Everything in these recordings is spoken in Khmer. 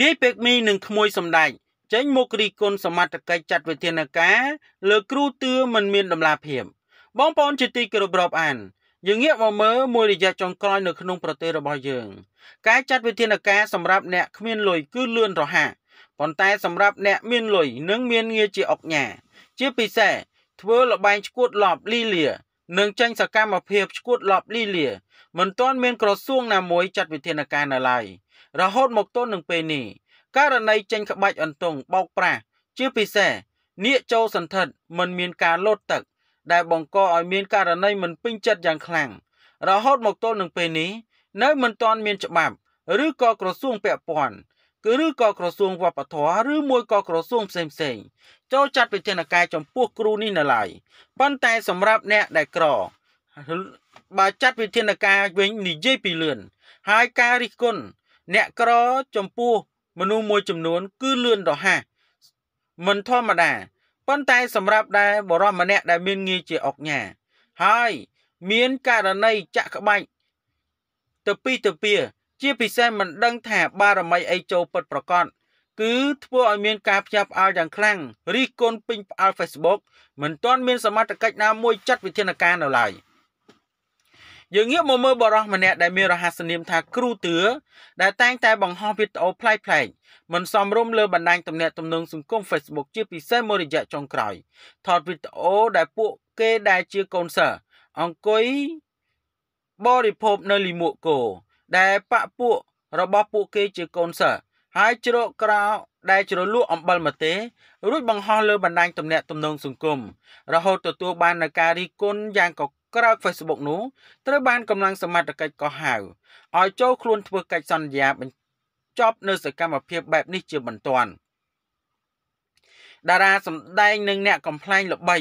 នាយពេកមីនិងក្មួយសម្ដេចចេញមករីគុណសមត្ថកិច្ចចាត់វិធានការលើគ្រូទឿមិនមានដំណាភិបបងប្អូនជាទីគោរពរាប់អានយើងងាកមកមើលមួយរយៈចុងក្រោយនៅក្នុងប្រទេសរបស់យើង ការចាត់វិធានការសម្រាប់អ្នកគ្មានលុយគឺលឿនរហ័សប៉ុន្តែសម្រាប់អ្នកមានលុយនិងមានងារជាអុកញ៉ាជាពិសេសធ្វើលបែងឈួតលបលីលានិងចេញសកម្មភាពឈួតលបលីលាមិនទាន់មានក្រសួង ណាមួយចាត់វិធានការនៅឡើយរហូតមកទល់នឹងពេលនេះករណីចេញក្បាច់អន្ទង់បោកប្រាស់ជាពិសេសនាគចូលសន្ធិដ្ឋមិនមានការលោតទឹកដែលបង្កឲ្យមានករណីមិនពេញចិត្តយ៉ាងខ្លាំងរហូត មកទល់នឹងពេលនេះនៅ មិនទាន់មានច្បាប់ ឬក៏ក្រសួងពាក់ព័ន្ធគឺឬក៏ក្រសួងវប្បធម៌ឬមួយក៏ក្រសួងផ្សេងផ្សេងចូលចាត់វិធានការចំពោះគ្រូនេះនៅឡើយប៉ុន្តែសម្រាប់អ្នកដែលក្របើចាត់វិធានការវិញនិយាយពីលឿនហើយការរិះគន់អ្នកក្រចំពោះមនុស្សមួយចំនួន គឺលឿនរហ័សមិនធម្មតាប៉ុន្តែ សម្រាប់ដែរបរិសម្នាក់ដែលមានងារជាអុកញ៉ាហើយមានករណីចាក់ក្បាច់ទៅពីទៅពីជាពិសេសមិនដឹងថាបារមីអីចូលពិតប្រកបគឺធ្វើឲ្យមានការផ្ចាប់ផ្អើលយ៉ាងខ្លាំងរិះគន់ពេញផ្អើល Facebook មិនទាន់មានសមត្ថកិច្ចណាមួយចាត់វិធានការនៅឡើយយើងងាកមកមើលបរិះម្នាក់ដែលមានរហស្សនាមថាគ្រូទឿដែលតែងតែបង្ហោះវីដេអូប្លែកៗមិនសមរម្យលើបណ្ដាញទំនាក់ទំនងសង្គម Facebook ជាពិសេសមួយរយៈចុងក្រោយថតវីដេអូដែលពួក គេដែលជាកូនសិស្សអង្គុយបរិភោគនៅលីមួកគោដែលបពពួករបស់ពួកគេជាកូនសិស្សហើយជ្រកក្រោដែល ជ្រលក់អំបិលមកទេ រួចបង្ហោះលើបណ្ដាញទំនាក់ទំនងសង្គមរហូតទទួលបាននូវការរីគុណយ៉ាងកក្រើក Facebook នោះត្រូវបានកម្លាំងសមត្ថកិច្ចកោះហៅឲ្យចូលខ្លួនធ្វើកិច្ចសន្យាបញ្ចប់នៅសកម្មភាពបែបនេះជាបន្ទាន់តារាសម្ដែងនិងអ្នកកំ pl ែងល្បី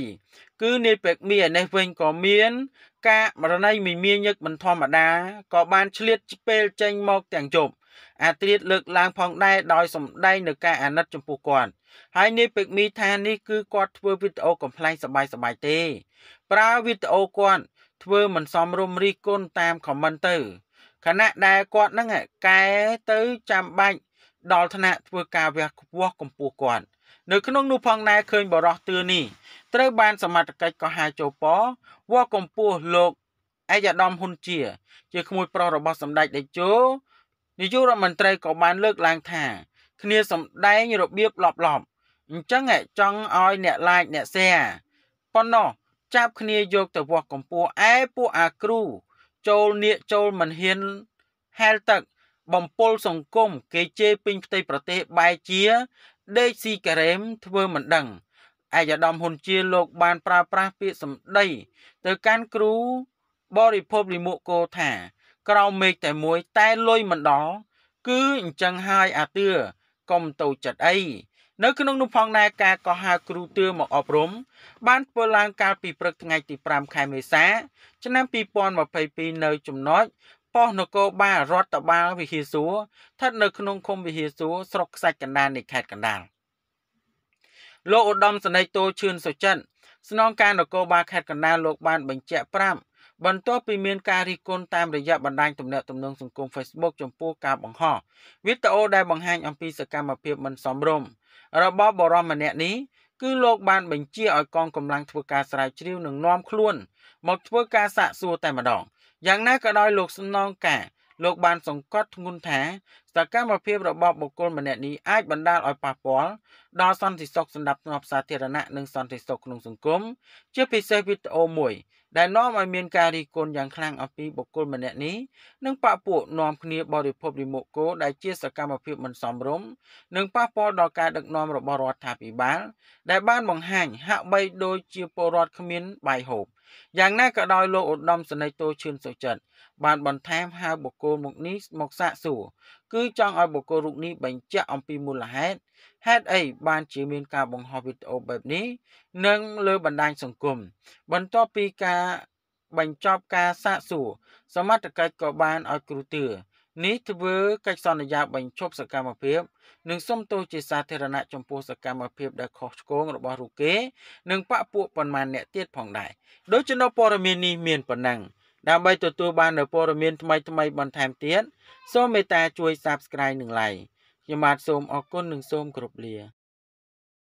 គឺនាយពេកមីឯនេះវិញក៏មាន ការមរណីមីមៀញឹកមិនធម្មតាក៏បានឆ្លៀតពេលចេញមក ទាំងជប់អាត្រៀតលើកឡើងផងដែរដោយសម្ដែងនៅការអាណិតចំពោះគាត់ហើយនាយពេកមីថានេះគឺគាត់ធ្វើវីដេអូកំ pl ែងសបាយសបាយទេ ប្រើវីដេអូគាត់ធ្វើមិនសមរម្យរិះគន់តាមខមមិនទៅខណៈដែលគាត់នឹងកែទៅចាំបាច់ដល់ថ្នាក់ធ្វើការវះខ្វស់កម្ពស់គាត់នៅក្នុងនោះផងដែរឃើញបរោះទឿនេះត្រូវបានសមត្ថកិច្ចកោះហៅចូលពវះកម្ពស់លោកឯកឧត្តមហ៊ុនជា ជាក្មួយ ប្រុសរបស់សម្ដេចតេជោនាយករដ្ឋមន្ត្រីក៏បាន លើកឡើងថា គ្នាសម្ដែងរបៀបលបលបអញ្ចឹងចង់ឲ្យអ្នកឡាយអ្នកសែប៉ុណ្ណោះចាប់គ្នាយកទៅវាស់កម្ពស់ឯពួកអាគ្រូចូលនៀកចូលមិនហ៊ានហែលទឹកបំពល់សង្គមគេជេរពេញផ្ទៃប្រទេសបែជា ដេកស៊ីការ៉េមធ្វើមិនដឹងអាយដាមហ៊ុនជាលោក បានប្រើប្រាស់ពាក្យសម្ដី ទៅកាន់គ្រូបរិភពលិមុកោថា ក្រោមមេឃតែមួយតែលុយមិនដល់គឺអញ្ចឹងហើយអាទឿកុំទៅចិត្តអីនៅ ក្នុងនោះផងដែរការកោះហៅគ្រូទឿមកអប់រំ បានធ្វើឡើងកាលពីព្រឹកថ្ងៃ ទី5ខែមេសា ឆ្នាំ2022នៅចំណុចប៉ុស្តិ៍នគរបាលរដ្ឋបាលវិហាសួរស្ថិតនៅក្នុងឃុំវិហាសួរស្រុកខ្សាច់កណ្ដាលនៃខេត្តកណ្ដាលលោកឧត្តមសេនីយ៍តូឈឿនសុចិនស្នងការនគរបាលខេត្តកណ្ដាលលោកបាន បញ្ជាក់ប្រាប់បន្ទាប់ពីមានការរិះគន់តាមរយៈបណ្ដាញទំនាក់ទំនងសង្គម Facebook ចំពោះការបង្ហោះវីដេអូដែលបង្ហាញអំពីសកម្មភាពមិនសមរម្យរបស់បរិមម្នាក់នេះគឺលោកបានបញ្ជាឲ្យកងកម្លាំងធ្វើការស្រាវជ្រាវនិងនាំខ្លួន មកធ្វើការសាកសួរតែម្ដង។យ៉ាងណាក៏ដោយលោកស្នងការលោកបានសង្កត់ធ្ងន់ថា សកម្មភាពរបស់បុគ្គលម្នាក់នេះអាចបណ្ដាលឲ្យប៉ះពាល់ដល់សន្តិសុខសណ្ដាប់ធ្នាប់សាធារណៈនិងសន្តិសុខក្នុងសង្គមជាពិសេសវីដេអូមួយដែលនាំឲ្យមានការរិះគន់យ៉ាងខ្លាំងអំពីបុគ្គលម្នាក់នេះនិងបពពួកនាំគ្នាបរិភពរិមុខគោដែលជាសកម្មភាពមិនសមរម្យនិងប៉ះពាល់ដល់ការដឹកនាំរបស់រដ្ឋាភិបាល ដែលបានបង្ហាញហាក់បីដូចជាពលរដ្ឋគ្មានបាយហូបយ៉ាងណាក៏ដោយលោកឧត្តមសេនីយ៍តូឈឿនសុចិត្របានបន្ថែមហៅបុគ្គលមុខនេះមកសាកសួរគឺចង់ឲ្យបុគ្គលរូបនេះបញ្ជាក់អំពីមូលហេតុហេតុអីបានជាមានការបង្ហោះវីដេអូបែបនេះនឹងលើបណ្ដាញសង្គមបន្ទាប់ពីការបញ្ចប់ការសាកសួរសមត្ថកិច្ចក៏បានឲ្យគ្រូទឿនេះធ្វើកិច្ចសន្យាបញ្ឈប់សកម្មភាពនិងសុំទោសជាសាធារណៈចំពោះសកម្មភាពដែលខុសឆ្គងរបស់រូគេ និងបពពួកប៉ុន្មានអ្នកទៀតផងដែរដូច្នោះព័ត៌មាននេះមានប៉ុណ្ណឹងដើម្បីទទួលបាននូវព័ត៌មានថ្មីៗបន្ថែមទៀតសូមមេត្តាជួយ Subscribe និង Like ខ្ញុំបាទសូមអរគុណនិងសូមគោរពលា